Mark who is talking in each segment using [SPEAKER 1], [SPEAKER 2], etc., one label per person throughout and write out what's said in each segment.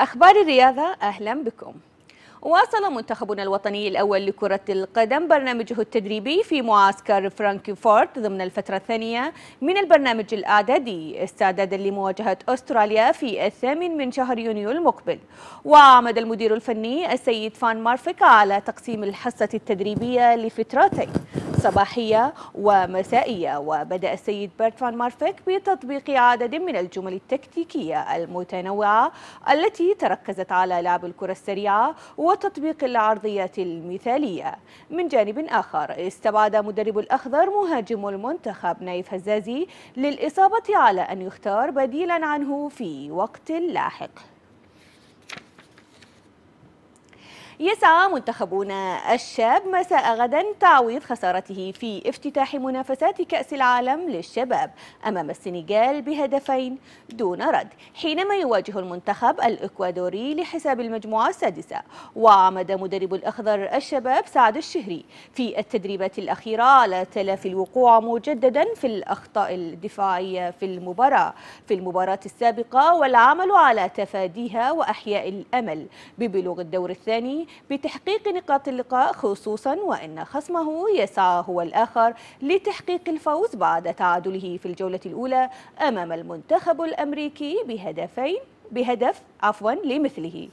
[SPEAKER 1] أخبار الرياضة أهلا بكم واصل منتخبنا الوطني الأول لكرة القدم برنامجه التدريبي في معسكر فرانكفورت ضمن الفترة الثانية من البرنامج الأعدادي استعدادا لمواجهة أستراليا في الثامن من شهر يونيو المقبل وعمد المدير الفني السيد فان مارفيك على تقسيم الحصة التدريبية لفترتين صباحية ومسائية وبدأ السيد برتران مارفيك بتطبيق عدد من الجمل التكتيكية المتنوعة التي تركزت على لعب الكرة السريعة وتطبيق العرضيات المثالية من جانب آخر استبعد مدرب الأخضر مهاجم المنتخب نايف هزازي للإصابة على أن يختار بديلا عنه في وقت لاحق يسعى منتخبنا الشاب مساء غدا تعويض خسارته في افتتاح منافسات كأس العالم للشباب أمام السنغال بهدفين دون رد حينما يواجه المنتخب الإكوادوري لحساب المجموعة السادسة وعمد مدرب الأخضر الشباب سعد الشهري في التدريبات الأخيرة على تلافي الوقوع مجددا في الأخطاء الدفاعية في المباراة في المباراة السابقة والعمل على تفاديها وأحياء الأمل ببلوغ الدور الثاني بتحقيق نقاط اللقاء خصوصا وأن خصمه يسعى هو الآخر لتحقيق الفوز بعد تعادله في الجولة الأولى أمام المنتخب الأمريكي بهدفين بهدف عفوا لمثله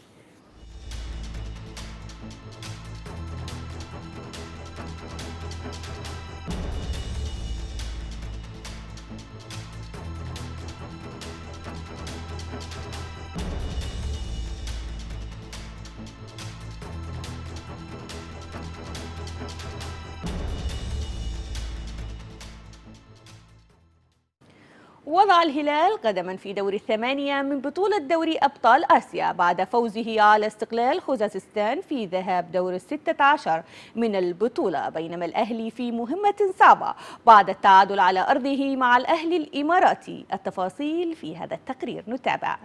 [SPEAKER 1] وضع الهلال قدما في دور الثمانية من بطولة دوري أبطال آسيا بعد فوزه على استقلال خوزستان في ذهاب دور الستة عشر من البطولة بينما الأهلي في مهمة صعبة بعد التعادل على أرضه مع الأهلي الإماراتي التفاصيل في هذا التقرير نتابع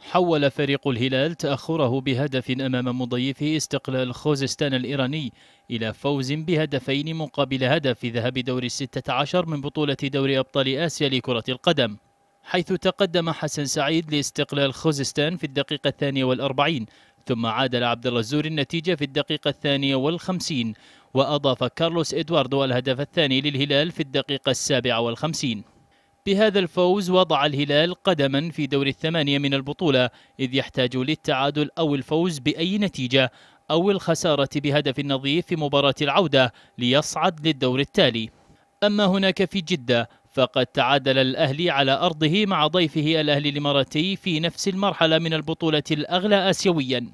[SPEAKER 2] حول فريق الهلال تأخره بهدف أمام مضيفه استقلال خوزستان الإيراني إلى فوز بهدفين مقابل هدف في ذهاب دور الستة عشر من بطولة دوري أبطال آسيا لكرة القدم حيث تقدم حسن سعيد لاستقلال خوزستان في الدقيقة الثانية والأربعين ثم عاد عبد الرزور النتيجة في الدقيقة الثانية والخمسين وأضاف كارلوس إدواردو الهدف الثاني للهلال في الدقيقة السابعة والخمسين بهذا الفوز وضع الهلال قدما في دور الثمانية من البطولة إذ يحتاج للتعادل أو الفوز بأي نتيجة أو الخسارة بهدف نظيف في مباراة العودة ليصعد للدور التالي أما هناك في جدة فقد تعادل الأهلي على أرضه مع ضيفه الأهلي الإماراتي في نفس المرحلة من البطولة الأغلى آسيوياً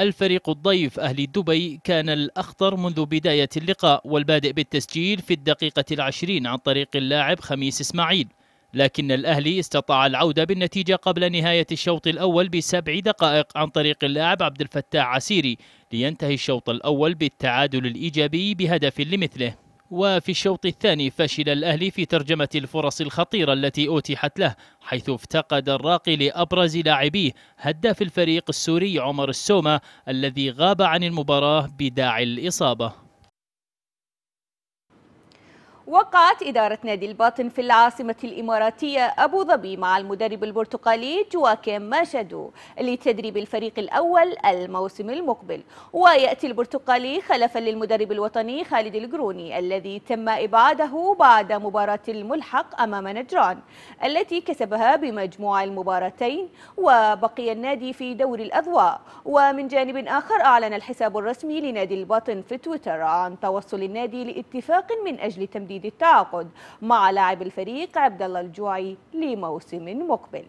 [SPEAKER 2] الفريق الضيف أهلي دبي كان الأخطر منذ بداية اللقاء والبادئ بالتسجيل في الدقيقة العشرين عن طريق اللاعب خميس إسماعيل لكن الأهلي استطاع العودة بالنتيجة قبل نهاية الشوط الأول بسبع دقائق عن طريق اللاعب عبد الفتاح عسيري لينتهي الشوط الأول بالتعادل الإيجابي بهدف لمثله وفي الشوط الثاني فشل الأهلي في ترجمة الفرص الخطيرة التي أتيحت له حيث افتقد الراقي لأبرز لاعبيه هداف الفريق السوري عمر السومة الذي غاب عن المباراة بداعي الإصابة
[SPEAKER 1] وقعت إدارة نادي الباطن في العاصمة الإماراتية أبو ظبي مع المدرب البرتقالي جواكيم ماشادو لتدريب الفريق الأول الموسم المقبل ويأتي البرتقالي خلفا للمدرب الوطني خالد القروني الذي تم إبعاده بعد مباراة الملحق أمام نجران التي كسبها بمجموع المباراتين وبقي النادي في دور الأضواء ومن جانب آخر أعلن الحساب الرسمي لنادي الباطن في تويتر عن توصل النادي لاتفاق من أجل تمديد تجديد التعاقد مع لاعب الفريق عبد الله الجوعي لموسم مقبل